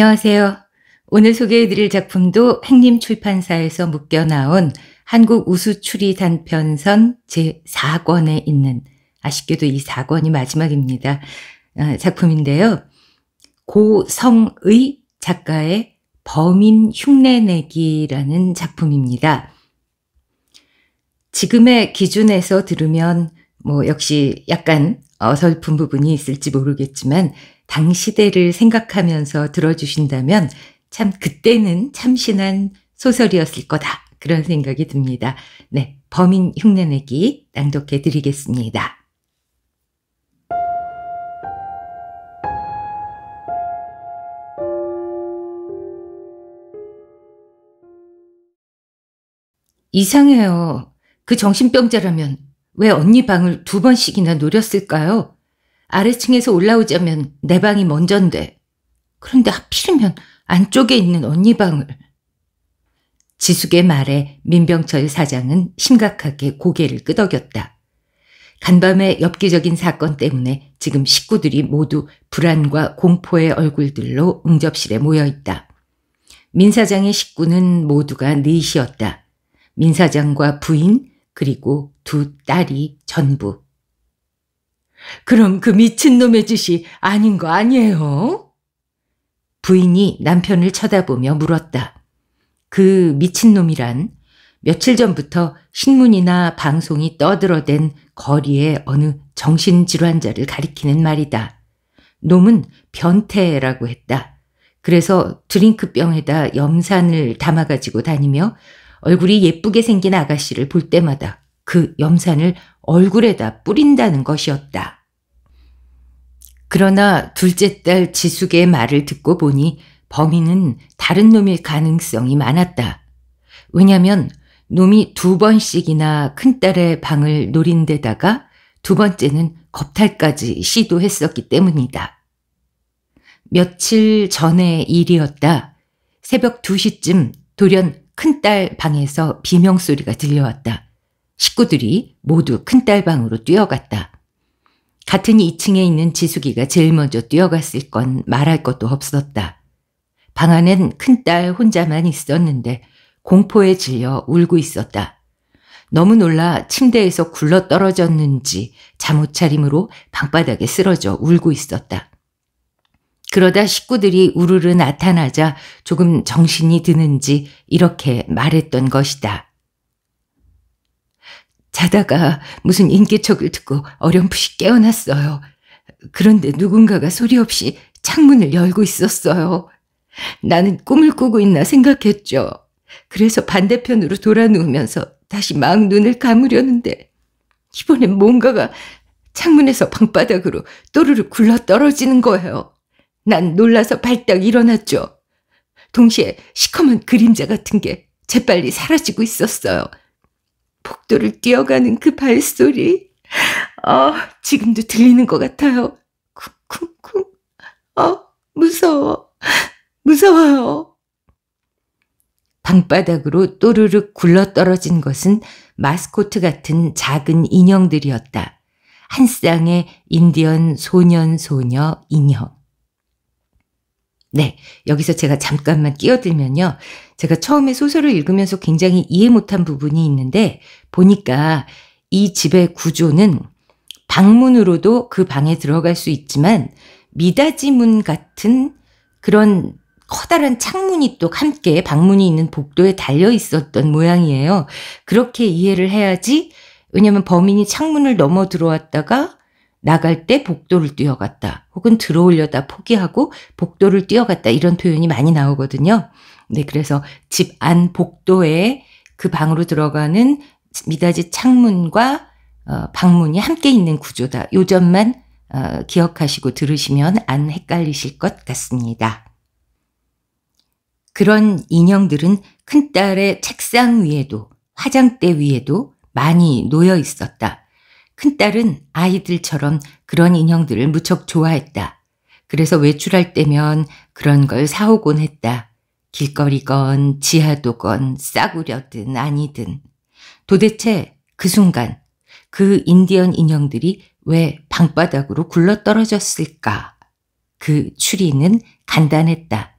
안녕하세요. 오늘 소개해드릴 작품도 행림 출판사에서 묶여 나온 한국 우수 추리 단편선 제4권에 있는 아쉽게도 이 4권이 마지막입니다. 어, 작품인데요. 고성의 작가의 범인 흉내내기라는 작품입니다. 지금의 기준에서 들으면 뭐 역시 약간 어설픈 부분이 있을지 모르겠지만 당시대를 생각하면서 들어주신다면 참 그때는 참신한 소설이었을 거다. 그런 생각이 듭니다. 네. 범인 흉내내기 낭독해 드리겠습니다. 이상해요. 그 정신병자라면 왜 언니 방을 두 번씩이나 노렸을까요? 아래층에서 올라오자면 내 방이 먼저인데 그런데 하필이면 안쪽에 있는 언니 방을. 지숙의 말에 민병철 사장은 심각하게 고개를 끄덕였다. 간밤에 엽기적인 사건 때문에 지금 식구들이 모두 불안과 공포의 얼굴들로 응접실에 모여 있다. 민 사장의 식구는 모두가 넷이었다. 민 사장과 부인 그리고 두 딸이 전부. 그럼 그 미친놈의 짓이 아닌 거 아니에요? 부인이 남편을 쳐다보며 물었다. 그 미친놈이란 며칠 전부터 신문이나 방송이 떠들어댄 거리의 어느 정신질환자를 가리키는 말이다. 놈은 변태라고 했다. 그래서 드링크병에다 염산을 담아가지고 다니며 얼굴이 예쁘게 생긴 아가씨를 볼 때마다 그 염산을 얼굴에다 뿌린다는 것이었다. 그러나 둘째 딸 지숙의 말을 듣고 보니 범인은 다른 놈일 가능성이 많았다. 왜냐면 놈이 두 번씩이나 큰딸의 방을 노린 데다가 두 번째는 겁탈까지 시도했었기 때문이다. 며칠 전의 일이었다. 새벽 2시쯤 돌연 큰딸 방에서 비명소리가 들려왔다. 식구들이 모두 큰딸 방으로 뛰어갔다. 같은 2층에 있는 지숙이가 제일 먼저 뛰어갔을 건 말할 것도 없었다. 방 안엔 큰딸 혼자만 있었는데 공포에 질려 울고 있었다. 너무 놀라 침대에서 굴러 떨어졌는지 잠옷차림으로 방바닥에 쓰러져 울고 있었다. 그러다 식구들이 우르르 나타나자 조금 정신이 드는지 이렇게 말했던 것이다. 자다가 무슨 인기척을 듣고 어렴풋이 깨어났어요. 그런데 누군가가 소리 없이 창문을 열고 있었어요. 나는 꿈을 꾸고 있나 생각했죠. 그래서 반대편으로 돌아 누우면서 다시 막 눈을 감으려는데 이번엔 뭔가가 창문에서 방바닥으로 또르르 굴러 떨어지는 거예요. 난 놀라서 발딱 일어났죠. 동시에 시커먼 그림자 같은 게 재빨리 사라지고 있었어요. 복도를 뛰어가는 그 발소리. 어, 지금도 들리는 것 같아요. 쿵쿵쿵. 어, 무서워. 무서워요. 방바닥으로 또르륵 굴러 떨어진 것은 마스코트 같은 작은 인형들이었다. 한 쌍의 인디언 소년 소녀 인형. 네, 여기서 제가 잠깐만 끼어들면요. 제가 처음에 소설을 읽으면서 굉장히 이해 못한 부분이 있는데 보니까 이 집의 구조는 방문으로도 그 방에 들어갈 수 있지만 미닫이 문 같은 그런 커다란 창문이 또 함께 방문이 있는 복도에 달려 있었던 모양이에요. 그렇게 이해를 해야지 왜냐하면 범인이 창문을 넘어 들어왔다가 나갈 때 복도를 뛰어갔다 혹은 들어오려다 포기하고 복도를 뛰어갔다 이런 표현이 많이 나오거든요. 네, 그래서 집 안 복도에 그 방으로 들어가는 미닫이 창문과 어, 방문이 함께 있는 구조다. 요 점만 어, 기억하시고 들으시면 안 헷갈리실 것 같습니다. 그런 인형들은 큰딸의 책상 위에도 화장대 위에도 많이 놓여 있었다. 큰딸은 아이들처럼 그런 인형들을 무척 좋아했다. 그래서 외출할 때면 그런 걸 사오곤 했다. 길거리건 지하도건 싸구려든 아니든 도대체 그 순간 그 인디언 인형들이 왜 방바닥으로 굴러떨어졌을까? 그 추리는 간단했다.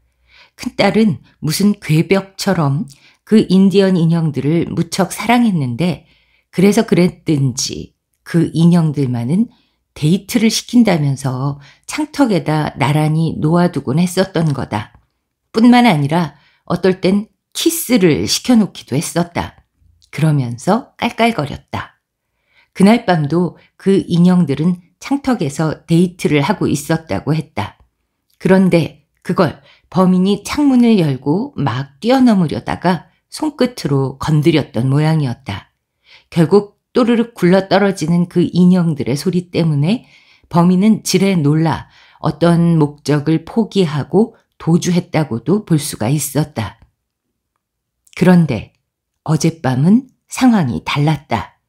큰딸은 무슨 괴벽처럼 그 인디언 인형들을 무척 사랑했는데 그래서 그랬든지 그 인형들만은 데이트를 시킨다면서 창턱에다 나란히 놓아두곤 했었던 거다. 뿐만 아니라 어떨 땐 키스를 시켜놓기도 했었다. 그러면서 깔깔거렸다. 그날 밤도 그 인형들은 창턱에서 데이트를 하고 있었다고 했다. 그런데 그걸 범인이 창문을 열고 막 뛰어넘으려다가 손끝으로 건드렸던 모양이었다. 결국 또르르 굴러 떨어지는 그 인형들의 소리 때문에 범인은 지레 놀라 어떤 목적을 포기하고 도주했다고도 볼 수가 있었다. 그런데 어젯밤은 상황이 달랐다.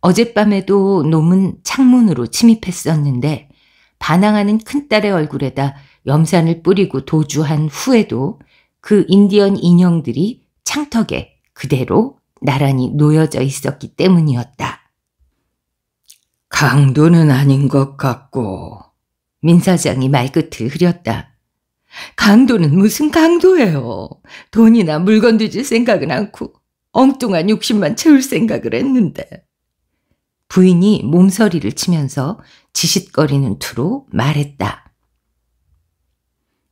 어젯밤에도 놈은 창문으로 침입했었는데 반항하는 큰딸의 얼굴에다 염산을 뿌리고 도주한 후에도 그 인디언 인형들이 창턱에 그대로 나란히 놓여져 있었기 때문이었다. 강도는 아닌 것 같고 민사장이 말끝을 흐렸다. 강도는 무슨 강도예요. 돈이나 물건도 줄 생각은 않고 엉뚱한 욕심만 채울 생각을 했는데. 부인이 몸서리를 치면서 지읒거리는 투로 말했다.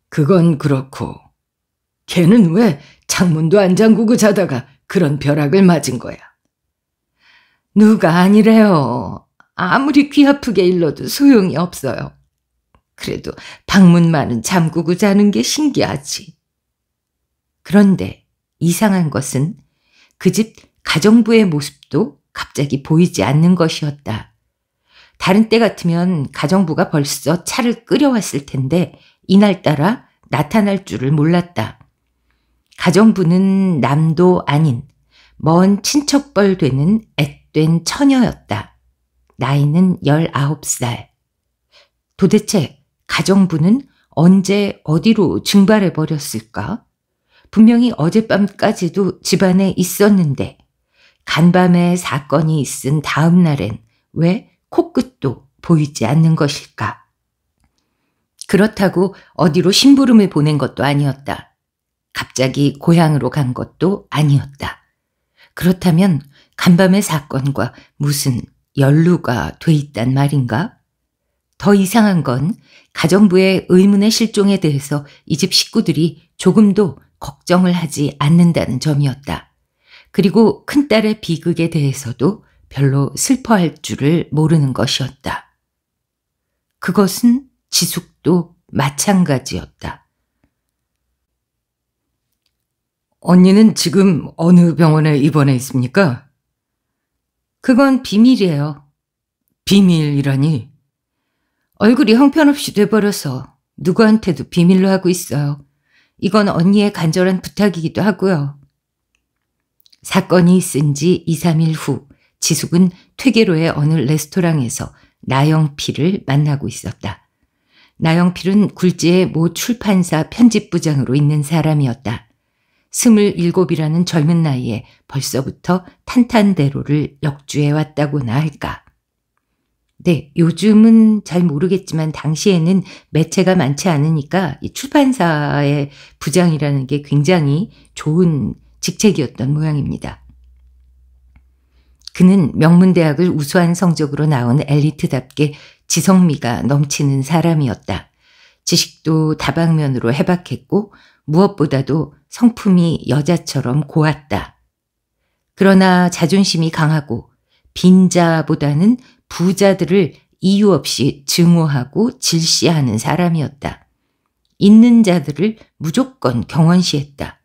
그건 그렇고 걔는 왜 창문도 안 잠그고 자다가 그런 벼락을 맞은 거야. 누가 아니래요. 아무리 귀 아프게 일러도 소용이 없어요. 그래도 방문만은 잠그고 자는 게 신기하지. 그런데 이상한 것은 그 집 가정부의 모습도 갑자기 보이지 않는 것이었다. 다른 때 같으면 가정부가 벌써 차를 끌여왔을 텐데 이날따라 나타날 줄을 몰랐다. 가정부는 남도 아닌 먼 친척뻘 되는 앳된 처녀였다. 나이는 19살. 도대체 가정부는 언제 어디로 증발해 버렸을까? 분명히 어젯밤까지도 집안에 있었는데 간밤에 사건이 있은 다음 날엔 왜 코끝도 보이지 않는 것일까? 그렇다고 어디로 심부름을 보낸 것도 아니었다. 갑자기 고향으로 간 것도 아니었다. 그렇다면 간밤의 사건과 무슨 연루가 돼 있단 말인가? 더 이상한 건 가정부의 의문의 실종에 대해서 이 집 식구들이 조금도 걱정을 하지 않는다는 점이었다. 그리고 큰딸의 비극에 대해서도 별로 슬퍼할 줄을 모르는 것이었다. 그것은 지숙도 마찬가지였다. 언니는 지금 어느 병원에 입원해 있습니까? 그건 비밀이에요. 비밀이라니? 얼굴이 형편없이 돼버려서 누구한테도 비밀로 하고 있어요. 이건 언니의 간절한 부탁이기도 하고요. 사건이 있은 지 2, 3일 후 지숙은 퇴계로의 어느 레스토랑에서 나영필을 만나고 있었다. 나영필은 굴지의 모 출판사 편집부장으로 있는 사람이었다. 27이라는 젊은 나이에 벌써부터 탄탄대로를 역주해 왔다고나 할까. 네, 요즘은 잘 모르겠지만 당시에는 매체가 많지 않으니까 이 출판사의 부장이라는 게 굉장히 좋은 직책이었던 모양입니다. 그는 명문대학을 우수한 성적으로 나온 엘리트답게 지성미가 넘치는 사람이었다. 지식도 다방면으로 해박했고 무엇보다도 성품이 여자처럼 고왔다. 그러나 자존심이 강하고 빈자보다는 부자들을 이유 없이 증오하고 질시하는 사람이었다. 있는 자들을 무조건 경원시했다.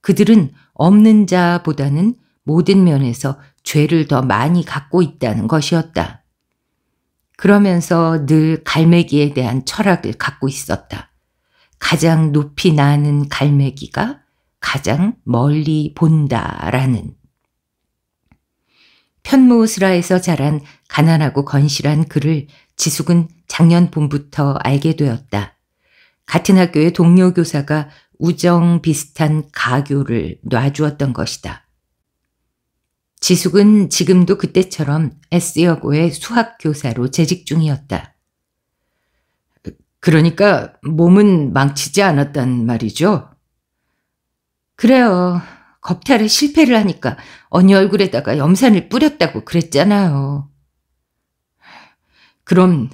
그들은 없는 자보다는 모든 면에서 죄를 더 많이 갖고 있다는 것이었다. 그러면서 늘 갈매기에 대한 철학을 갖고 있었다. 가장 높이 나는 갈매기가 가장 멀리 본다라는. 편모스라에서 자란 가난하고 건실한 그를 지숙은 작년 봄부터 알게 되었다. 같은 학교의 동료 교사가 우정 비슷한 가교를 놔주었던 것이다. 지숙은 지금도 그때처럼 S여고의 수학교사로 재직 중이었다. 그러니까 몸은 망치지 않았단 말이죠? 그래요. 겁탈에 실패를 하니까 언니 얼굴에다가 염산을 뿌렸다고 그랬잖아요. 그럼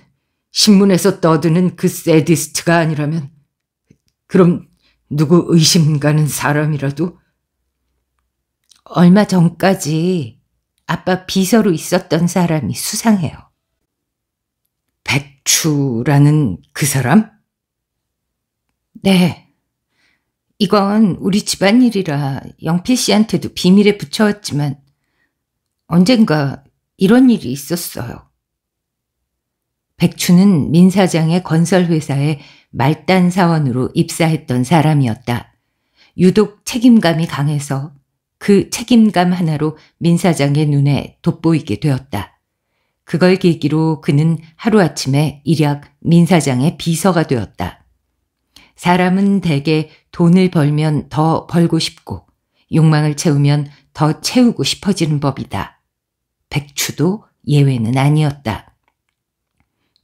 신문에서 떠드는 그 세디스트가 아니라면 그럼 누구 의심 가는 사람이라도 얼마 전까지 아빠 비서로 있었던 사람이 수상해요. 백추라는 그 사람? 네. 이건 우리 집안일이라 영필 씨한테도 비밀에 붙여왔지만 언젠가 이런 일이 있었어요. 백추는 민 사장의 건설회사에 말단 사원으로 입사했던 사람이었다. 유독 책임감이 강해서 그 책임감 하나로 민 사장의 눈에 돋보이게 되었다. 그걸 계기로 그는 하루아침에 일약 민 사장의 비서가 되었다. 사람은 대개 돈을 벌면 더 벌고 싶고 욕망을 채우면 더 채우고 싶어지는 법이다. 백추도 예외는 아니었다.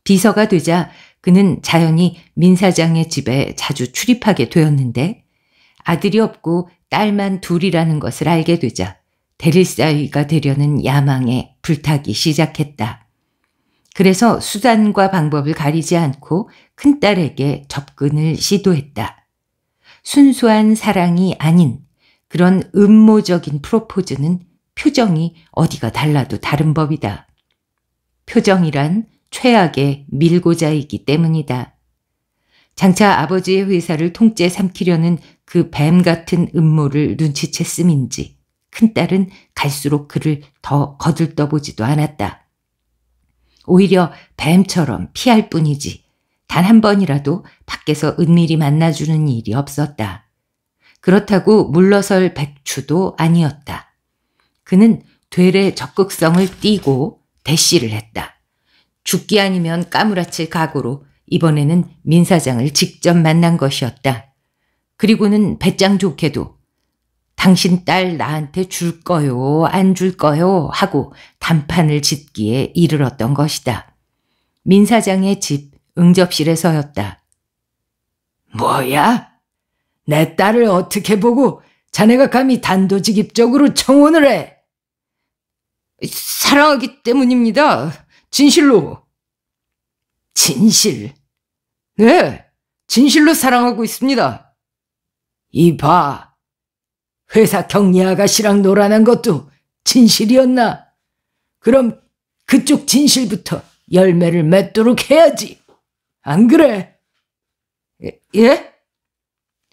비서가 되자 그는 자연히 민사장의 집에 자주 출입하게 되었는데 아들이 없고 딸만 둘이라는 것을 알게 되자 대릴사위가 되려는 야망에 불타기 시작했다. 그래서 수단과 방법을 가리지 않고 큰딸에게 접근을 시도했다. 순수한 사랑이 아닌 그런 음모적인 프로포즈는 표정이 어디가 달라도 다른 법이다. 표정이란 최악의 밀고자이기 때문이다. 장차 아버지의 회사를 통째 삼키려는 그 뱀 같은 음모를 눈치챘음인지 큰딸은 갈수록 그를 더 거들떠보지도 않았다. 오히려 뱀처럼 피할 뿐이지 단 한 번이라도 밖에서 은밀히 만나주는 일이 없었다. 그렇다고 물러설 백추도 아니었다. 그는 되레 적극성을 띠고 대시를 했다. 죽기 아니면 까무라칠 각오로 이번에는 민사장을 직접 만난 것이었다. 그리고는 배짱 좋게도 당신 딸 나한테 줄 거요 안 줄 거요 하고 단판을 짓기에 이르렀던 것이다. 민사장의 집 응접실에서였다. 뭐야? 내 딸을 어떻게 보고 자네가 감히 단도직입적으로 청혼을 해? 사랑하기 때문입니다. 진실로. 진실. 네, 진실로 사랑하고 있습니다. 이봐. 회사 경리 아가씨랑 놀아난 것도 진실이었나? 그럼 그쪽 진실부터 열매를 맺도록 해야지. 안 그래? 예? 예?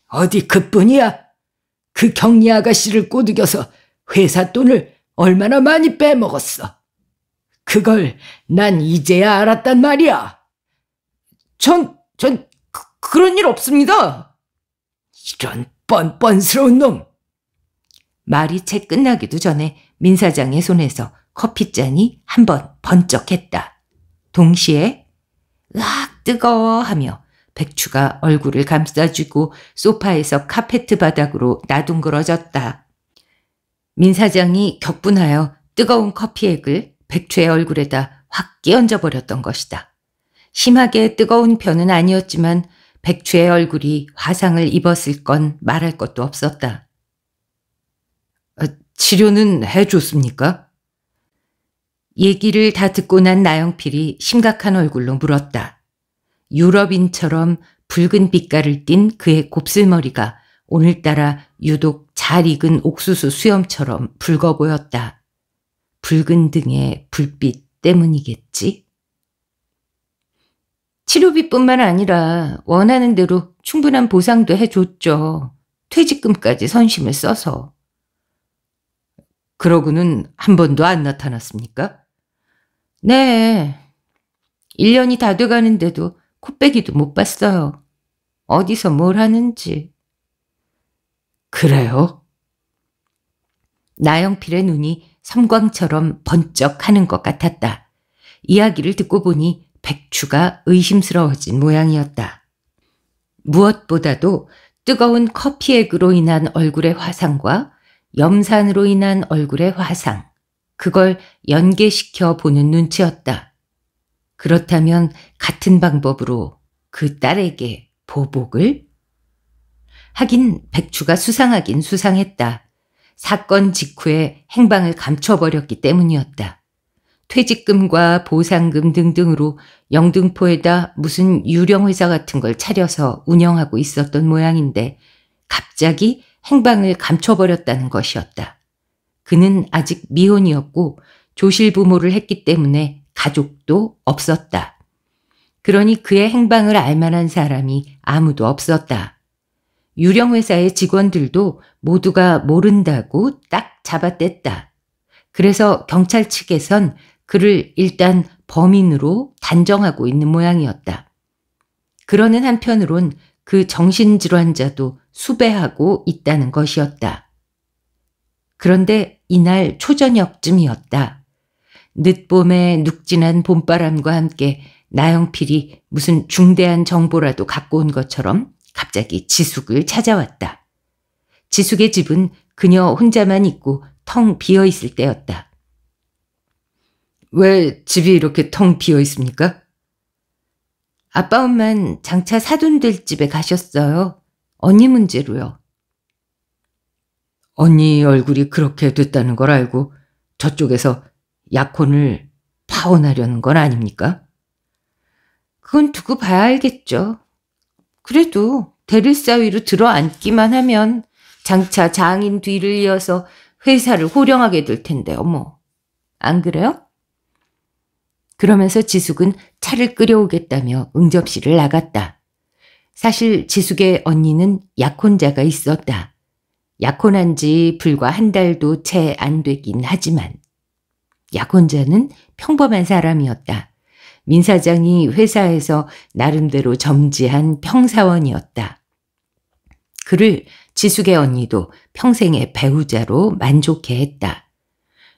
어디 그뿐이야? 그 경리 아가씨를 꼬드겨서 회사 돈을 얼마나 많이 빼먹었어. 그걸 난 이제야 알았단 말이야. 전, 전, 그, 그런 일 없습니다. 이런 뻔뻔스러운 놈. 말이 채 끝나기도 전에 민 사장의 손에서 커피잔이 한 번 번쩍했다. 동시에 으악 뜨거워 하며 백추가 얼굴을 감싸주고 소파에서 카페트 바닥으로 나둥그러졌다. 민 사장이 격분하여 뜨거운 커피액을 백초의 얼굴에다 확 끼얹어 버렸던 것이다. 심하게 뜨거운 편은 아니었지만 백초의 얼굴이 화상을 입었을 건 말할 것도 없었다. 어, 치료는 해줬습니까? 얘기를 다 듣고 난 나영필이 심각한 얼굴로 물었다. 유럽인처럼 붉은 빛깔을 띤 그의 곱슬머리가 오늘따라 유독 잘 익은 옥수수 수염처럼 붉어 보였다. 붉은 등의 불빛 때문이겠지? 치료비뿐만 아니라 원하는 대로 충분한 보상도 해줬죠. 퇴직금까지 선심을 써서. 그러고는 한 번도 안 나타났습니까? 네. 1년이 다 돼가는데도 코빼기도 못 봤어요. 어디서 뭘 하는지. 그래요? 나영필의 눈이 섬광처럼 번쩍 하는 것 같았다. 이야기를 듣고 보니 백추가 의심스러워진 모양이었다. 무엇보다도 뜨거운 커피액으로 인한 얼굴의 화상과 염산으로 인한 얼굴의 화상, 그걸 연계시켜 보는 눈치였다. 그렇다면 같은 방법으로 그 딸에게 보복을? 하긴 백추가 수상하긴 수상했다. 사건 직후에 행방을 감춰버렸기 때문이었다. 퇴직금과 보상금 등등으로 영등포에다 무슨 유령회사 같은 걸 차려서 운영하고 있었던 모양인데 갑자기 행방을 감춰버렸다는 것이었다. 그는 아직 미혼이었고 조실 부모를 했기 때문에 가족도 없었다. 그러니 그의 행방을 알 만한 사람이 아무도 없었다. 유령회사의 직원들도 모두가 모른다고 딱 잡아댔다. 그래서 경찰 측에선 그를 일단 범인으로 단정하고 있는 모양이었다. 그러는 한편으론 그 정신질환자도 수배하고 있다는 것이었다. 그런데 이날 초저녁쯤이었다. 늦봄의 눅진한 봄바람과 함께 나영필이 무슨 중대한 정보라도 갖고 온 것처럼 갑자기 지숙을 찾아왔다. 지숙의 집은 그녀 혼자만 있고 텅 비어 있을 때였다. 왜 집이 이렇게 텅 비어 있습니까? 아빠 엄만 장차 사돈될 집에 가셨어요. 언니 문제로요. 언니 얼굴이 그렇게 됐다는 걸 알고 저쪽에서 약혼을 파혼하려는 건 아닙니까? 그건 두고 봐야 알겠죠. 그래도 대릴사위로 들어앉기만 하면 장차 장인 뒤를 이어서 회사를 호령하게 될 텐데 어머. 안 그래요? 그러면서 지숙은 차를 끌여오겠다며 응접실을 나갔다. 사실 지숙의 언니는 약혼자가 있었다. 약혼한 지 불과 한 달도 채 안 되긴 하지만 약혼자는 평범한 사람이었다. 민 사장이 회사에서 나름대로 점지한 평사원이었다. 그를 지숙의 언니도 평생의 배우자로 만족해 했다.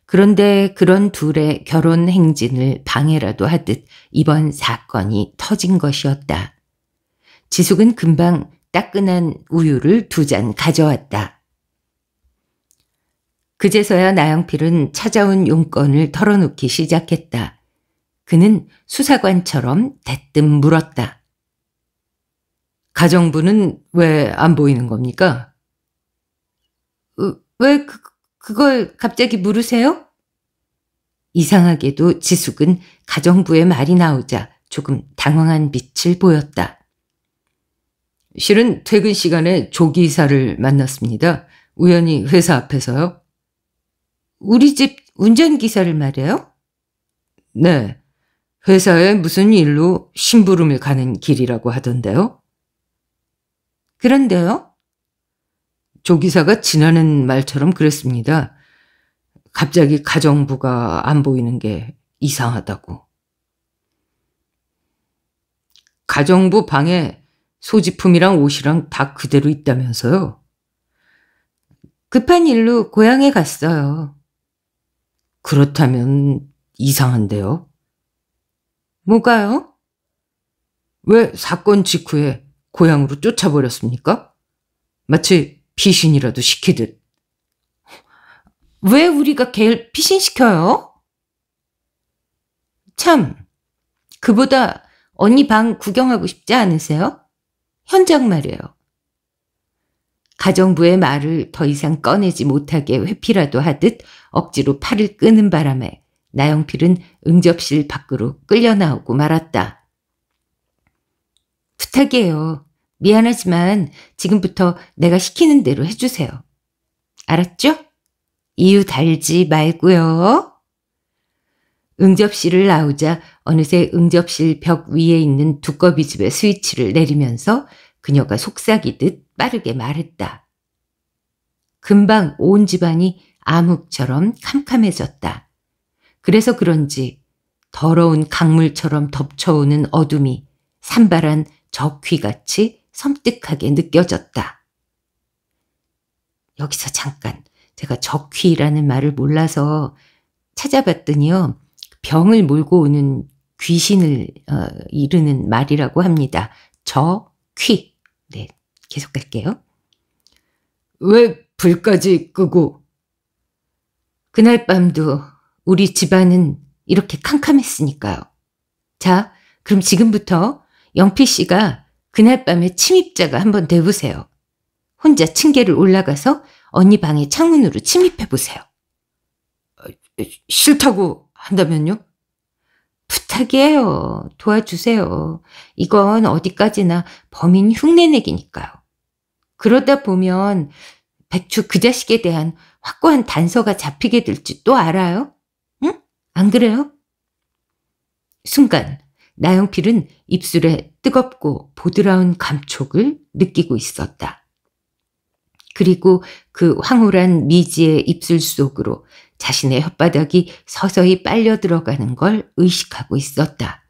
그런데 그런 둘의 결혼 행진을 방해라도 하듯 이번 사건이 터진 것이었다. 지숙은 금방 따끈한 우유를 두 잔 가져왔다. 그제서야 나영필은 찾아온 용건을 털어놓기 시작했다. 그는 수사관처럼 대뜸 물었다. 가정부는 왜 안 보이는 겁니까? 어, 왜 그, 그걸 갑자기 물으세요? 이상하게도 지숙은 가정부의 말이 나오자 조금 당황한 빛을 보였다. 실은 퇴근 시간에 조기사를 만났습니다. 우연히 회사 앞에서요. 우리 집 운전기사를 말해요? 네. 회사에 무슨 일로 심부름을 가는 길이라고 하던데요. 그런데요? 조기사가 지나는 말처럼 그랬습니다. 갑자기 가정부가 안 보이는 게 이상하다고. 가정부 방에 소지품이랑 옷이랑 다 그대로 있다면서요? 급한 일로 고향에 갔어요. 그렇다면 이상한데요? 뭐가요? 왜 사건 직후에 고향으로 쫓아버렸습니까? 마치 피신이라도 시키듯. 왜 우리가 걔를 피신시켜요? 참, 그보다 언니 방 구경하고 싶지 않으세요? 현장 말이에요. 가정부의 말을 더 이상 꺼내지 못하게 회피라도 하듯 억지로 팔을 끄는 바람에 나영필은 응접실 밖으로 끌려 나오고 말았다. 부탁이에요. 미안하지만 지금부터 내가 시키는 대로 해주세요. 알았죠? 이유 달지 말고요. 응접실을 나오자 어느새 응접실 벽 위에 있는 두꺼비 집의 스위치를 내리면서 그녀가 속삭이듯 빠르게 말했다. 금방 온 집안이 암흑처럼 캄캄해졌다. 그래서 그런지 더러운 강물처럼 덮쳐오는 어둠이 산발한 적 귀같이 섬뜩하게 느껴졌다. 여기서 잠깐 제가 적귀라는 말을 몰라서 찾아봤더니요. 병을 몰고 오는 귀신을 어, 이르는 말이라고 합니다. 적귀. 네, 계속 갈게요. 왜 불까지 끄고? 그날 밤도 우리 집안은 이렇게 캄캄했으니까요. 자, 그럼 지금부터 영피 씨가 그날 밤에 침입자가 한번 돼보세요. 혼자 층계를 올라가서 언니 방의 창문으로 침입해보세요. 아, 싫다고 한다면요? 부탁이에요. 도와주세요. 이건 어디까지나 범인 흉내내기니까요. 그러다 보면 백추 그 자식에 대한 확고한 단서가 잡히게 될지 또 알아요? 안 그래요? 순간 나영필은 입술에 뜨겁고 보드라운 감촉을 느끼고 있었다. 그리고 그 황홀한 미지의 입술 속으로 자신의 혓바닥이 서서히 빨려 들어가는 걸 의식하고 있었다.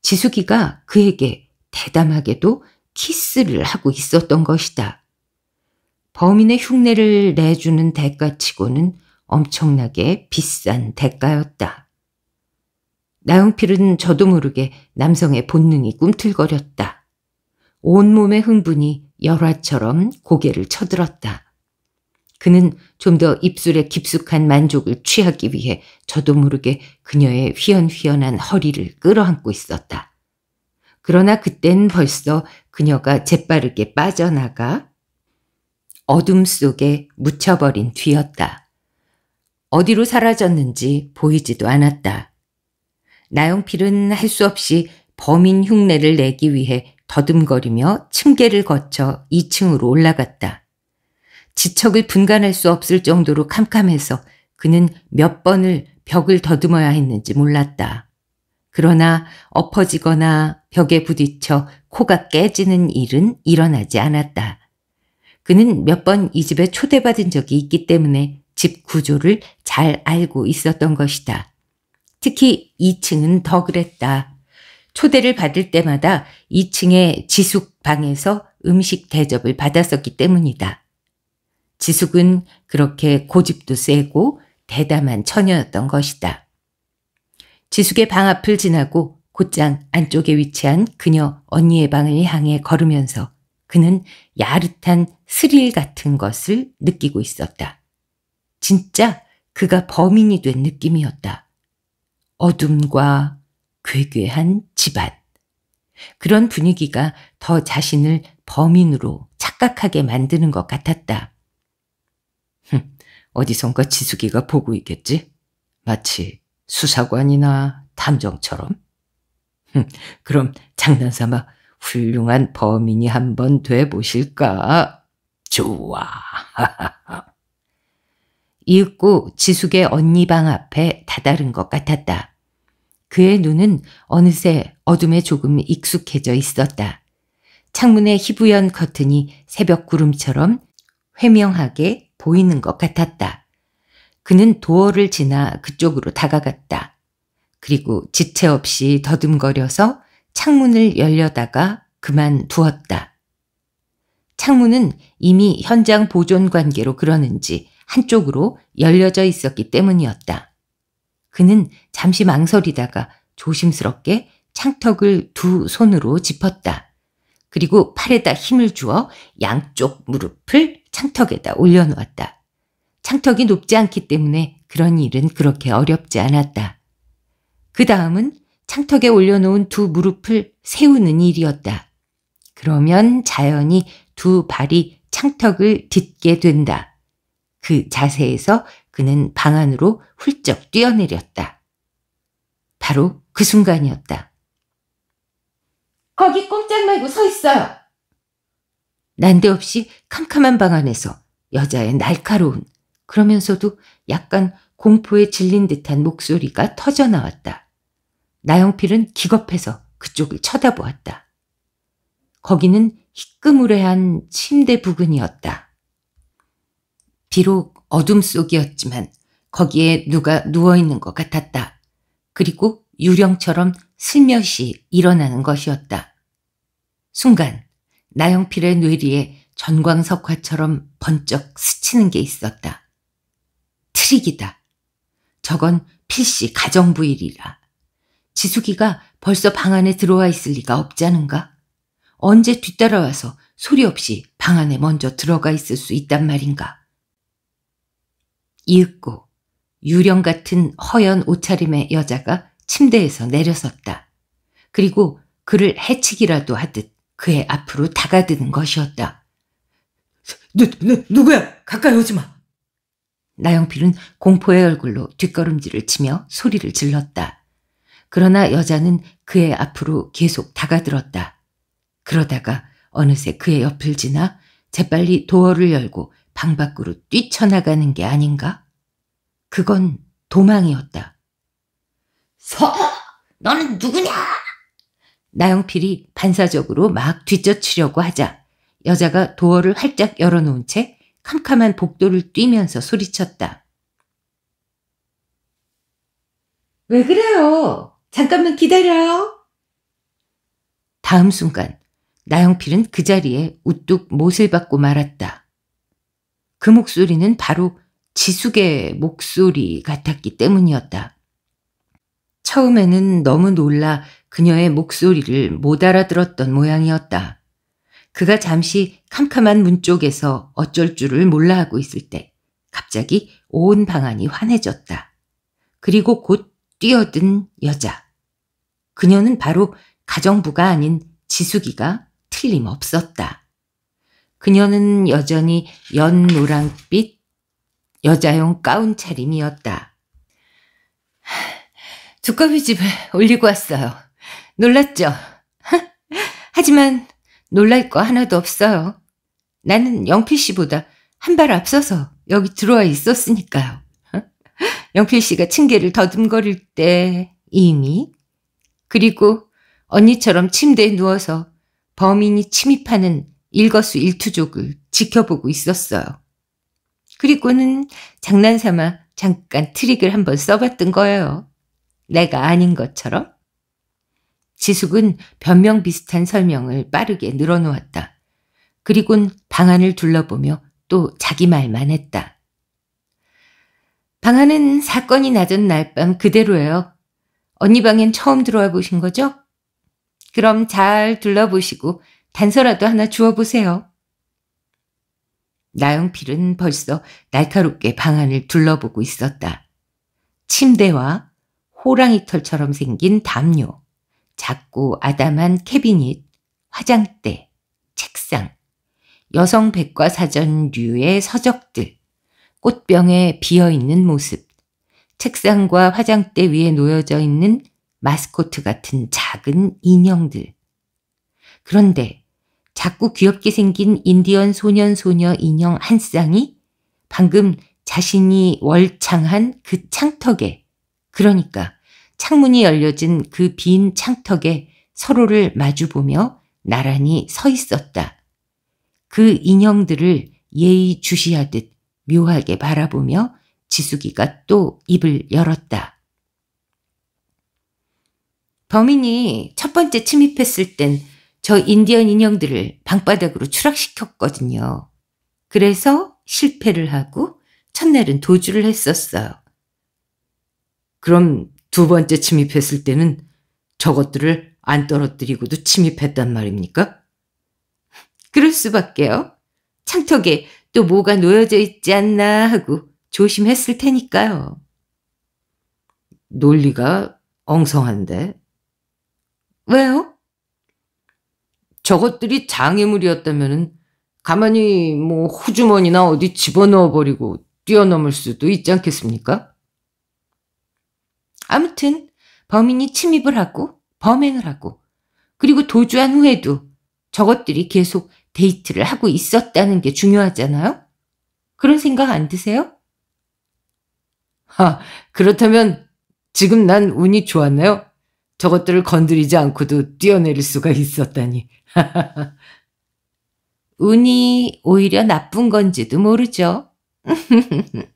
지숙이가 그에게 대담하게도 키스를 하고 있었던 것이다. 범인의 흉내를 내주는 대가치고는 엄청나게 비싼 대가였다. 나영필은 저도 모르게 남성의 본능이 꿈틀거렸다. 온몸의 흥분이 열화처럼 고개를 쳐들었다. 그는 좀 더 입술에 깊숙한 만족을 취하기 위해 저도 모르게 그녀의 휘연휘연한 허리를 끌어안고 있었다. 그러나 그땐 벌써 그녀가 재빠르게 빠져나가 어둠 속에 묻혀버린 뒤였다. 어디로 사라졌는지 보이지도 않았다. 나영필은 할 수 없이 범인 흉내를 내기 위해 더듬거리며 층계를 거쳐 2층으로 올라갔다. 지척을 분간할 수 없을 정도로 캄캄해서 그는 몇 번을 벽을 더듬어야 했는지 몰랐다. 그러나 엎어지거나 벽에 부딪혀 코가 깨지는 일은 일어나지 않았다. 그는 몇 번 이 집에 초대받은 적이 있기 때문에 집 구조를 잘 알고 있었던 것이다. 특히 2층은 더 그랬다. 초대를 받을 때마다 2층의 지숙 방에서 음식 대접을 받았었기 때문이다. 지숙은 그렇게 고집도 세고 대담한 처녀였던 것이다. 지숙의 방 앞을 지나고 곧장 안쪽에 위치한 그녀 언니의 방을 향해 걸으면서 그는 야릇한 스릴 같은 것을 느끼고 있었다. 진짜 그가 범인이 된 느낌이었다. 어둠과 괴괴한 집안. 그런 분위기가 더 자신을 범인으로 착각하게 만드는 것 같았다. 흠, 어디선가 지숙이가 보고 있겠지? 마치 수사관이나 탐정처럼. 흠, 그럼 장난삼아 훌륭한 범인이 한번 돼보실까? 좋아. 이윽고 지숙의 언니 방 앞에 다다른 것 같았다. 그의 눈은 어느새 어둠에 조금 익숙해져 있었다. 창문의 희부연 커튼이 새벽 구름처럼 회명하게 보이는 것 같았다. 그는 도어를 지나 그쪽으로 다가갔다. 그리고 지체 없이 더듬거려서 창문을 열려다가 그만 두었다. 창문은 이미 현장 보존 관계로 그러는지 한쪽으로 열려져 있었기 때문이었다. 그는 잠시 망설이다가 조심스럽게 창턱을 두 손으로 짚었다. 그리고 팔에다 힘을 주어 양쪽 무릎을 창턱에다 올려놓았다. 창턱이 높지 않기 때문에 그런 일은 그렇게 어렵지 않았다. 그 다음은 창턱에 올려놓은 두 무릎을 세우는 일이었다. 그러면 자연히 두 발이 창턱을 딛게 된다. 그 자세에서 그는 방 안으로 훌쩍 뛰어내렸다. 바로 그 순간이었다. 거기 꼼짝 말고 서 있어요. 난데없이 캄캄한 방 안에서 여자의 날카로운 그러면서도 약간 공포에 질린 듯한 목소리가 터져나왔다. 나영필은 기겁해서 그쪽을 쳐다보았다. 거기는 희끄무레한 침대 부근이었다. 비록 어둠 속이었지만 거기에 누가 누워있는 것 같았다. 그리고 유령처럼 슬며시 일어나는 것이었다. 순간 나영필의 뇌리에 전광석화처럼 번쩍 스치는 게 있었다. 트릭이다. 저건 필시 가정부일이라. 지숙이가 벌써 방 안에 들어와 있을 리가 없잖은가? 언제 뒤따라와서 소리 없이 방 안에 먼저 들어가 있을 수 있단 말인가? 이윽고 유령 같은 허연 옷차림의 여자가 침대에서 내려섰다. 그리고 그를 해치기라도 하듯 그의 앞으로 다가드는 것이었다. 누, 누, 누구야? 가까이 오지 마! 나영필은 공포의 얼굴로 뒷걸음질을 치며 소리를 질렀다. 그러나 여자는 그의 앞으로 계속 다가들었다. 그러다가 어느새 그의 옆을 지나 재빨리 도어를 열고 방 밖으로 뛰쳐나가는 게 아닌가? 그건 도망이었다. 서! 너는 누구냐? 나영필이 반사적으로 막 뒤쫓으려고 하자 여자가 도어를 활짝 열어놓은 채 캄캄한 복도를 뛰면서 소리쳤다. 왜 그래요? 잠깐만 기다려요. 다음 순간 나영필은 그 자리에 우뚝 못을 박고 말았다. 그 목소리는 바로 지숙의 목소리 같았기 때문이었다. 처음에는 너무 놀라 그녀의 목소리를 못 알아들었던 모양이었다. 그가 잠시 캄캄한 문 쪽에서 어쩔 줄을 몰라 하고 있을 때 갑자기 온 방안이 환해졌다. 그리고 곧 뛰어든 여자. 그녀는 바로 가정부가 아닌 지숙이가 틀림없었다. 그녀는 여전히 연노랑빛 여자용 가운 차림이었다. 두꺼비 집을 올리고 왔어요. 놀랐죠? 하지만 놀랄 거 하나도 없어요. 나는 영필 씨보다 한 발 앞서서 여기 들어와 있었으니까요. 영필 씨가 층계를 더듬거릴 때 이미 그리고 언니처럼 침대에 누워서 범인이 침입하는 일거수 일투족을 지켜보고 있었어요. 그리고는 장난삼아 잠깐 트릭을 한번 써봤던 거예요. 내가 아닌 것처럼. 지숙은 변명 비슷한 설명을 빠르게 늘어놓았다. 그리곤 방안을 둘러보며 또 자기 말만 했다. 방안은 사건이 나던 날 밤 그대로예요. 언니 방엔 처음 들어와 보신 거죠? 그럼 잘 둘러보시고 단서라도 하나 주워보세요. 나영필은 벌써 날카롭게 방안을 둘러보고 있었다. 침대와 호랑이 털처럼 생긴 담요, 작고 아담한 캐비닛, 화장대, 책상, 여성 백과사전류의 서적들, 꽃병에 비어있는 모습, 책상과 화장대 위에 놓여져 있는 마스코트 같은 작은 인형들. 그런데 작고 귀엽게 생긴 인디언 소년 소녀 인형 한 쌍이 방금 자신이 월창한 그 창턱에 그러니까 창문이 열려진 그 빈 창턱에 서로를 마주보며 나란히 서 있었다. 그 인형들을 예의주시하듯 묘하게 바라보며 지숙이가 또 입을 열었다. 범인이 첫 번째 침입했을 땐저 인디언 인형들을 방바닥으로 추락시켰거든요. 그래서 실패를 하고 첫날은 도주를 했었어요. 그럼 두 번째 침입했을 때는 저것들을 안 떨어뜨리고도 침입했단 말입니까? 그럴 수밖에요. 창턱에 또 뭐가 놓여져 있지 않나 하고 조심했을 테니까요. 논리가 엉성한데. 왜요? 저것들이 장애물이었다면 가만히 뭐 호주머니나 어디 집어넣어 버리고 뛰어넘을 수도 있지 않겠습니까? 아무튼 범인이 침입을 하고 범행을 하고 그리고 도주한 후에도 저것들이 계속 데이트를 하고 있었다는 게 중요하잖아요? 그런 생각 안 드세요? 아, 그렇다면 지금 난 운이 좋았나요? 저것들을 건드리지 않고도 뛰어내릴 수가 있었다니. 운이 오히려 나쁜 건지도 모르죠.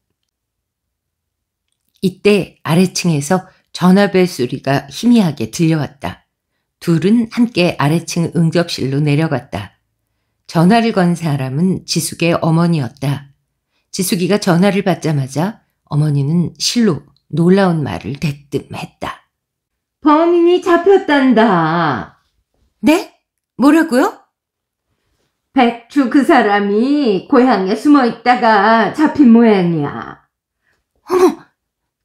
이때 아래층에서 전화벨 소리가 희미하게 들려왔다. 둘은 함께 아래층 응접실로 내려갔다. 전화를 건 사람은 지숙의 어머니였다. 지숙이가 전화를 받자마자 어머니는 실로 놀라운 말을 대뜸 했다. 범인이 잡혔단다. 네? 뭐라고요? 백주 그 사람이 고향에 숨어 있다가 잡힌 모양이야. 어머,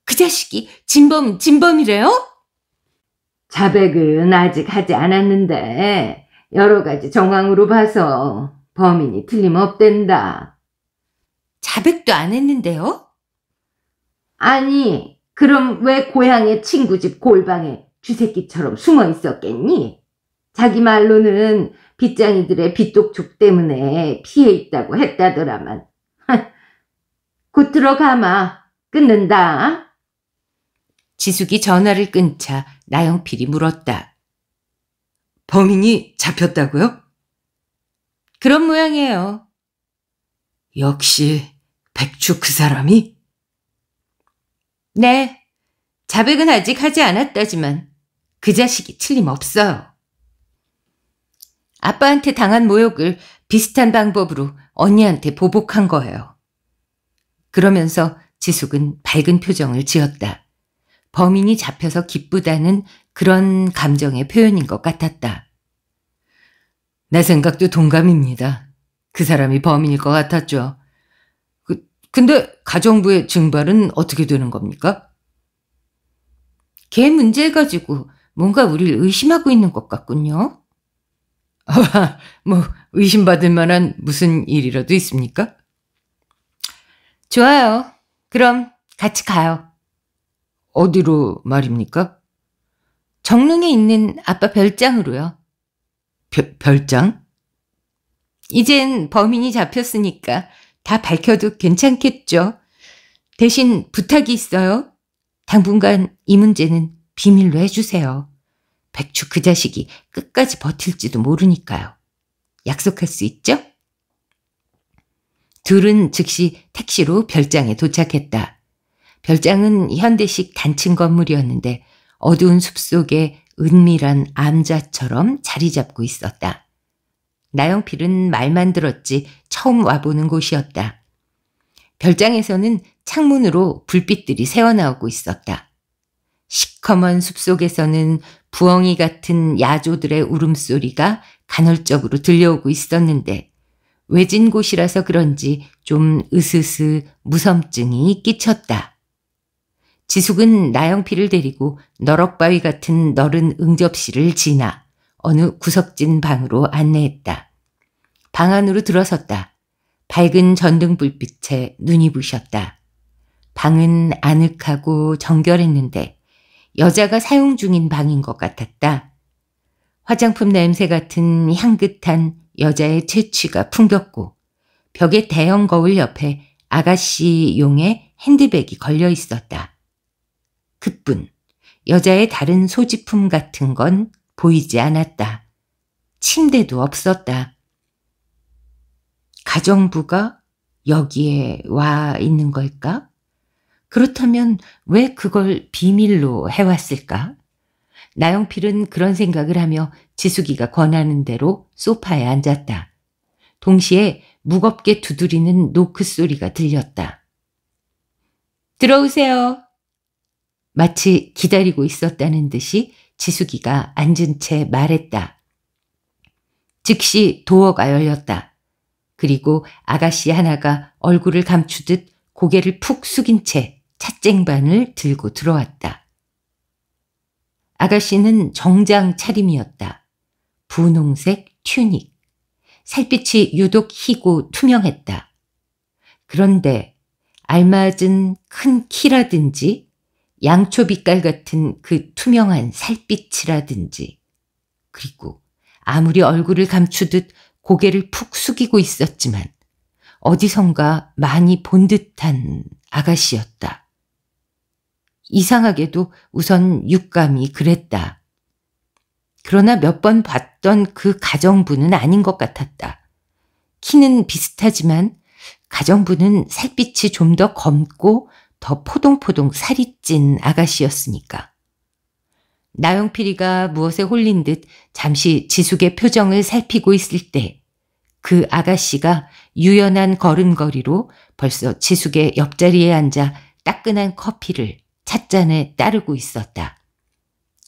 그 자식이 진범, 진범이래요? 자백은 아직 하지 않았는데 여러 가지 정황으로 봐서 범인이 틀림없댄다. 자백도 안 했는데요? 아니, 그럼 왜 고향의 친구 집 골방에 쥐새끼처럼 숨어 있었겠니? 자기 말로는 빚장이들의 빚독촉 때문에 피해 있다고 했다더라만. 곧 들어가마. 끊는다. 지숙이 전화를 끊자 나영필이 물었다. 범인이 잡혔다고요? 그런 모양이에요. 역시 백주그 사람이? 네. 자백은 아직 하지 않았다지만 그 자식이 틀림없어요. 아빠한테 당한 모욕을 비슷한 방법으로 언니한테 보복한 거예요. 그러면서 지숙은 밝은 표정을 지었다. 범인이 잡혀서 기쁘다는 그런 감정의 표현인 것 같았다. 내 생각도 동감입니다. 그 사람이 범인일 것 같았죠. 그, 근데 가정부의 증발은 어떻게 되는 겁니까? 걔 문제 가지고 뭔가 우리를 의심하고 있는 것 같군요. 뭐 의심받을 만한 무슨 일이라도 있습니까? 좋아요. 그럼 같이 가요. 어디로 말입니까? 정릉에 있는 아빠 별장으로요. 별, 별장? 이젠 범인이 잡혔으니까 다 밝혀도 괜찮겠죠. 대신 부탁이 있어요. 당분간 이 문제는 비밀로 해주세요. 백추 그 자식이 끝까지 버틸지도 모르니까요. 약속할 수 있죠? 둘은 즉시 택시로 별장에 도착했다. 별장은 현대식 단층 건물이었는데 어두운 숲속에 은밀한 암자처럼 자리 잡고 있었다. 나영필은 말만 들었지 처음 와보는 곳이었다. 별장에서는 창문으로 불빛들이 새어나오고 있었다. 시커먼 숲속에서는 부엉이 같은 야조들의 울음소리가 간헐적으로 들려오고 있었는데 외진 곳이라서 그런지 좀 으스스 무섬증이 끼쳤다. 지숙은 나영피를 데리고 너럭바위 같은 너른 응접실을 지나 어느 구석진 방으로 안내했다. 방 안으로 들어섰다. 밝은 전등불빛에 눈이 부셨다. 방은 아늑하고 정결했는데 여자가 사용 중인 방인 것 같았다. 화장품 냄새 같은 향긋한 여자의 채취가 풍겼고 벽에 대형 거울 옆에 아가씨 용의 핸드백이 걸려 있었다. 그뿐 여자의 다른 소지품 같은 건 보이지 않았다. 침대도 없었다. 가정부가 여기에 와 있는 걸까? 그렇다면 왜 그걸 비밀로 해왔을까? 나영필은 그런 생각을 하며 지숙이가 권하는 대로 소파에 앉았다. 동시에 무겁게 두드리는 노크 소리가 들렸다. 들어오세요. 마치 기다리고 있었다는 듯이 지숙이가 앉은 채 말했다. 즉시 도어가 열렸다. 그리고 아가씨 하나가 얼굴을 감추듯 고개를 푹 숙인 채 찻쟁반을 들고 들어왔다. 아가씨는 정장 차림이었다. 분홍색 튜닉. 살빛이 유독 희고 투명했다. 그런데 알맞은 큰 키라든지 양초 빛깔 같은 그 투명한 살빛이라든지 그리고 아무리 얼굴을 감추듯 고개를 푹 숙이고 있었지만 어디선가 많이 본 듯한 아가씨였다. 이상하게도 우선 육감이 그랬다. 그러나 몇 번 봤던 그 가정부는 아닌 것 같았다. 키는 비슷하지만 가정부는 살빛이 좀 더 검고 더 포동포동 살이 찐 아가씨였으니까. 나영필이가 무엇에 홀린 듯 잠시 지숙의 표정을 살피고 있을 때 그 아가씨가 유연한 걸음걸이로 벌써 지숙의 옆자리에 앉아 따끈한 커피를 찻잔에 따르고 있었다.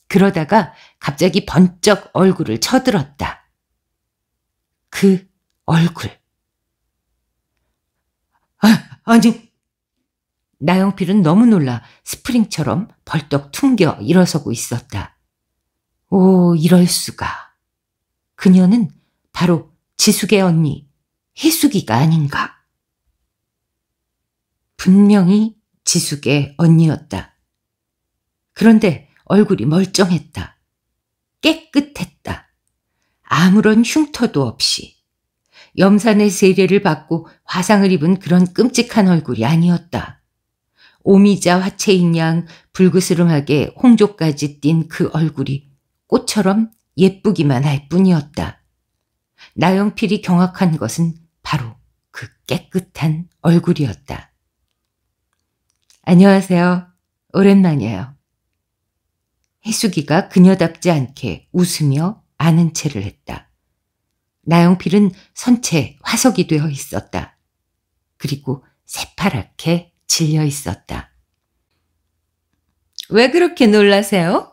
그러다가 갑자기 번쩍 얼굴을 쳐들었다. 그 얼굴. 아, 아니. 나영필은 너무 놀라 스프링처럼 벌떡 퉁겨 일어서고 있었다. 오, 이럴 수가. 그녀는 바로 지숙의 언니, 희숙이가 아닌가. 분명히 지숙의 언니였다. 그런데 얼굴이 멀쩡했다. 깨끗했다. 아무런 흉터도 없이. 염산의 세례를 받고 화상을 입은 그런 끔찍한 얼굴이 아니었다. 오미자 화채인 양 불그스름하게 홍조까지 띤 그 얼굴이 꽃처럼 예쁘기만 할 뿐이었다. 나영필이 경악한 것은 바로 그 깨끗한 얼굴이었다. 안녕하세요. 오랜만이에요. 해숙이가 그녀답지 않게 웃으며 아는 채를 했다. 나영필은 선체 화석이 되어 있었다. 그리고 새파랗게 질려 있었다. 왜 그렇게 놀라세요?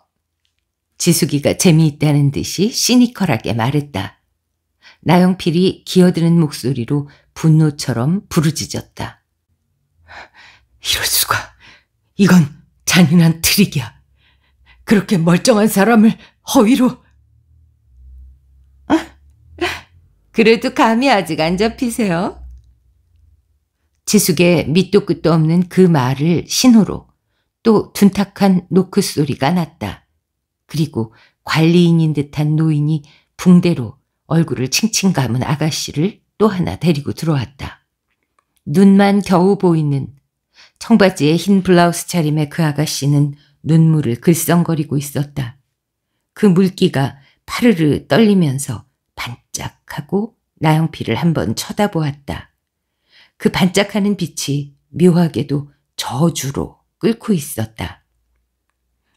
지숙이가 재미있다는 듯이 시니컬하게 말했다. 나영필이 기어드는 목소리로 분노처럼 부르짖었다. 이럴 수가. 이건 잔인한 트릭이야. 그렇게 멀쩡한 사람을 허위로. 어? 그래도 감이 아직 안 잡히세요? 지숙의 밑도 끝도 없는 그 말을 신호로 또 둔탁한 노크 소리가 났다. 그리고 관리인인 듯한 노인이 붕대로 얼굴을 칭칭 감은 아가씨를 또 하나 데리고 들어왔다. 눈만 겨우 보이는 청바지에 흰 블라우스 차림의 그 아가씨는 눈물을 글썽거리고 있었다. 그 물기가 파르르 떨리면서 반짝하고 나영피를 한번 쳐다보았다. 그 반짝하는 빛이 묘하게도 저주로 끓고 있었다.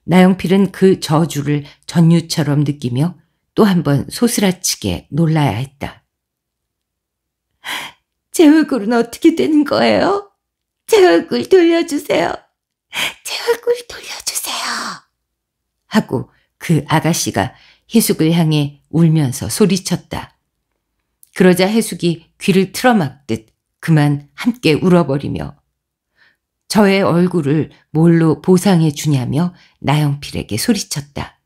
나영필은 그 저주를 전유처럼 느끼며 또 한번 소스라치게 놀라야 했다. 제 얼굴은 어떻게 되는 거예요? 제 얼굴 돌려주세요. 제 얼굴 돌려주세요. 하고 그 아가씨가 해숙을 향해 울면서 소리쳤다. 그러자 해숙이 귀를 틀어막듯 그만 함께 울어버리며 저의 얼굴을 뭘로 보상해 주냐며 나영필에게 소리쳤다.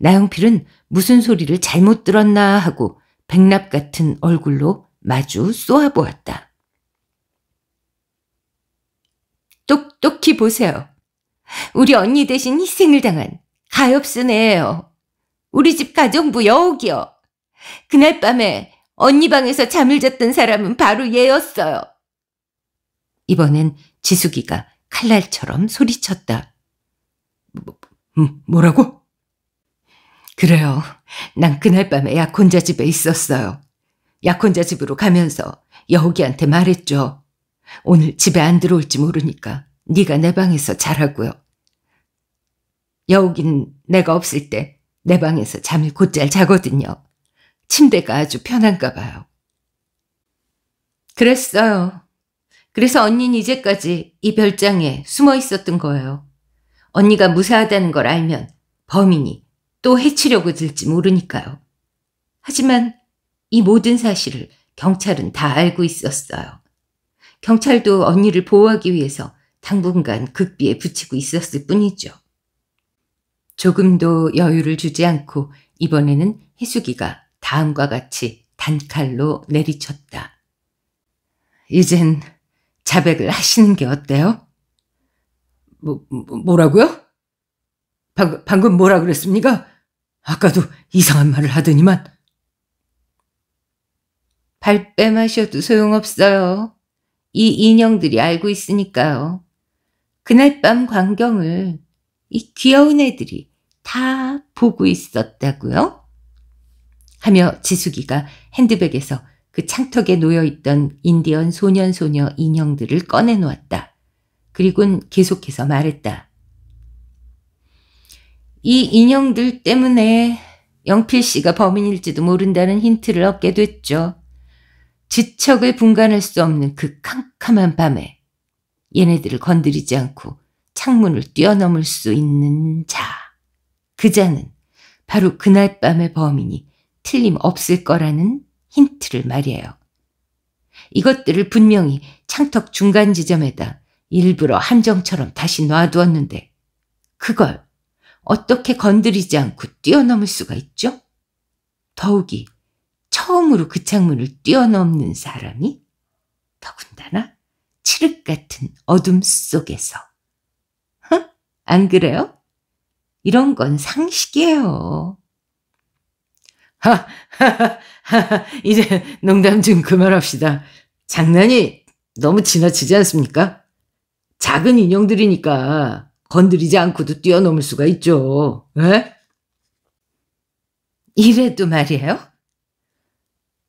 나영필은 무슨 소리를 잘못 들었나 하고 백납 같은 얼굴로 마주 쏘아보았다. 똑똑히 보세요. 우리 언니 대신 희생을 당한 가엾은애예요. 우리 집 가정부 여옥이요. 그날 밤에 언니 방에서 잠을 잤던 사람은 바로 얘였어요. 이번엔 지숙이가 칼날처럼 소리쳤다. 뭐, 뭐 라고 그래요. 난 그날 밤에 약혼자 집에 있었어요. 약혼자 집으로 가면서 여욱이한테 말했죠. 오늘 집에 안 들어올지 모르니까 네가 내 방에서 자라고요. 여우긴 내가 없을 때 내 방에서 잠을 곧잘 자거든요. 침대가 아주 편한가 봐요. 그랬어요. 그래서 언니는 이제까지 이 별장에 숨어 있었던 거예요. 언니가 무사하다는 걸 알면 범인이 또 해치려고 들지 모르니까요. 하지만 이 모든 사실을 경찰은 다 알고 있었어요. 경찰도 언니를 보호하기 위해서 당분간 극비에 붙이고 있었을 뿐이죠. 조금도 여유를 주지 않고 이번에는 해수기가 다음과 같이 단칼로 내리쳤다. 이젠 자백을 하시는 게 어때요? 뭐, 뭐 뭐라고요? 방 방금 뭐라 그랬습니까? 아까도 이상한 말을 하더니만. 발뺌하셔도 소용없어요. 이 인형들이 알고 있으니까요. 그날 밤 광경을 이 귀여운 애들이 다 보고 있었다고요? 하며 지숙이가 핸드백에서 그 창턱에 놓여있던 인디언 소년소녀 인형들을 꺼내놓았다. 그리곤 계속해서 말했다. 이 인형들 때문에 영필 씨가 범인일지도 모른다는 힌트를 얻게 됐죠. 지척을 분간할 수 없는 그 캄캄한 밤에 얘네들을 건드리지 않고 창문을 뛰어넘을 수 있는 자. 그 자는 바로 그날 밤의 범인이 틀림없을 거라는 힌트를 말이에요. 이것들을 분명히 창턱 중간 지점에다 일부러 함정처럼 다시 놔두었는데 그걸 어떻게 건드리지 않고 뛰어넘을 수가 있죠? 더욱이 처음으로 그 창문을 뛰어넘는 사람이 더군다나 칠흑 같은 어둠 속에서. 흥? 안 그래요? 이런 건 상식이에요. 하하하 이제 농담 좀 그만합시다. 장난이 너무 지나치지 않습니까? 작은 인형들이니까 건드리지 않고도 뛰어넘을 수가 있죠. 에? 이래도 말이에요?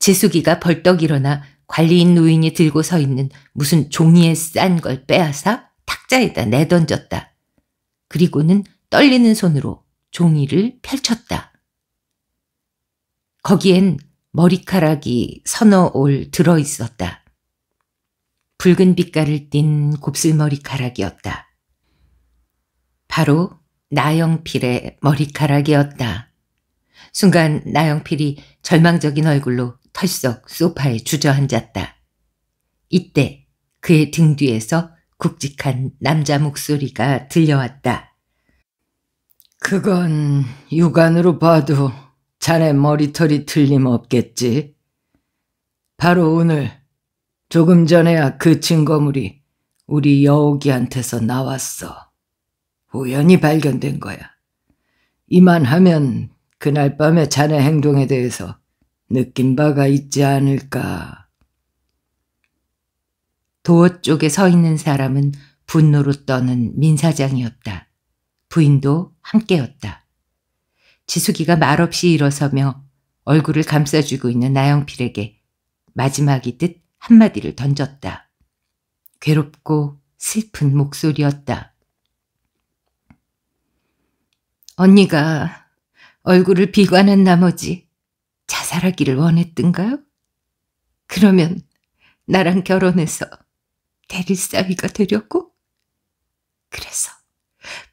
지숙이가 벌떡 일어나 관리인 노인이 들고 서 있는 무슨 종이에 싼 걸 빼앗아 탁자에다 내던졌다. 그리고는 떨리는 손으로 종이를 펼쳤다. 거기엔 머리카락이 서너 올 들어 있었다. 붉은 빛깔을 띤 곱슬머리카락이었다. 바로 나영필의 머리카락이었다. 순간 나영필이 절망적인 얼굴로 털썩 소파에 주저앉았다. 이때 그의 등 뒤에서 굵직한 남자 목소리가 들려왔다. 그건 육안으로 봐도 자네 머리털이 틀림없겠지. 바로 오늘 조금 전에야 그 증거물이 우리 여우기한테서 나왔어. 우연히 발견된 거야. 이만하면 그날 밤에 자네 행동에 대해서 느낀 바가 있지 않을까. 도어 쪽에 서 있는 사람은 분노로 떠는 민사장이었다. 부인도 함께였다. 지숙이가 말없이 일어서며 얼굴을 감싸주고 있는 나영필에게 마지막이듯 한마디를 던졌다. 괴롭고 슬픈 목소리였다. 언니가 얼굴을 비관한 나머지 자살하기를 원했던가요? 그러면 나랑 결혼해서 대리싸위가 되려고? 그래서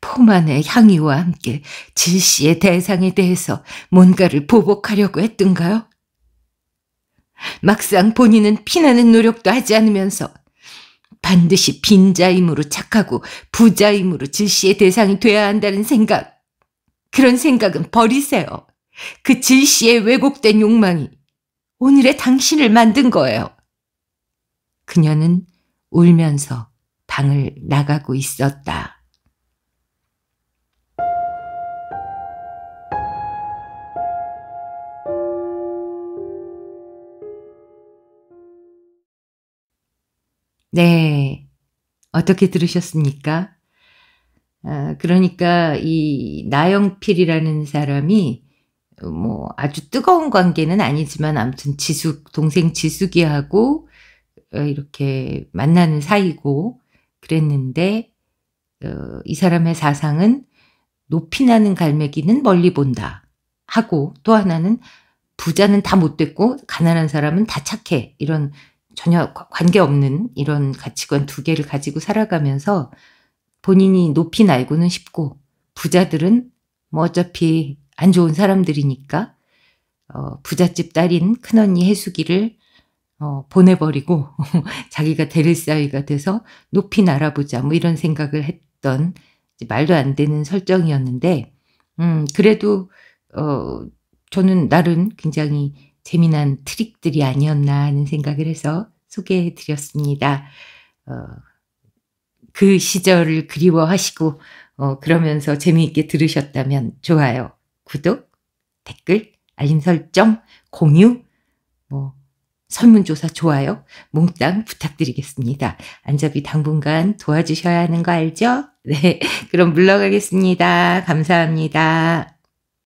포만의 향이와 함께 질시의 대상에 대해서 뭔가를 보복하려고 했던가요? 막상 본인은 피나는 노력도 하지 않으면서 반드시 빈자임으로 착하고 부자임으로 질시의 대상이 돼야 한다는 생각, 그런 생각은 버리세요. 그 질시의 왜곡된 욕망이 오늘의 당신을 만든 거예요. 그녀는 울면서 방을 나가고 있었다. 네. 어떻게 들으셨습니까? 아, 그러니까 이 나영필이라는 사람이 뭐 아주 뜨거운 관계는 아니지만 아무튼 지숙 동생 지숙이하고 어, 이렇게 만나는 사이고 그랬는데 어, 이 사람의 사상은 높이 나는 갈매기는 멀리 본다 하고 또 하나는 부자는 다 못됐고 가난한 사람은 다 착해 이런 전혀 관계없는 이런 가치관 두 개를 가지고 살아가면서 본인이 높이 날고는 싶고 부자들은 뭐 어차피 안 좋은 사람들이니까 어, 부잣집 딸인 큰언니 해수기를 어, 보내버리고 자기가 데릴 싸이가 돼서 높이 날아보자 뭐 이런 생각을 했던 말도 안 되는 설정이었는데 음, 그래도 어, 저는 나름 굉장히 재미난 트릭들이 아니었나 하는 생각을 해서 소개해 드렸습니다. 어, 그 시절을 그리워하시고 어, 그러면서 재미있게 들으셨다면 좋아요. 구독, 댓글, 알림 설정, 공유, 뭐 설문조사 좋아요 몽땅 부탁드리겠습니다. 안잡이 당분간 도와주셔야 하는 거 알죠? 네, 그럼 물러가겠습니다. 감사합니다.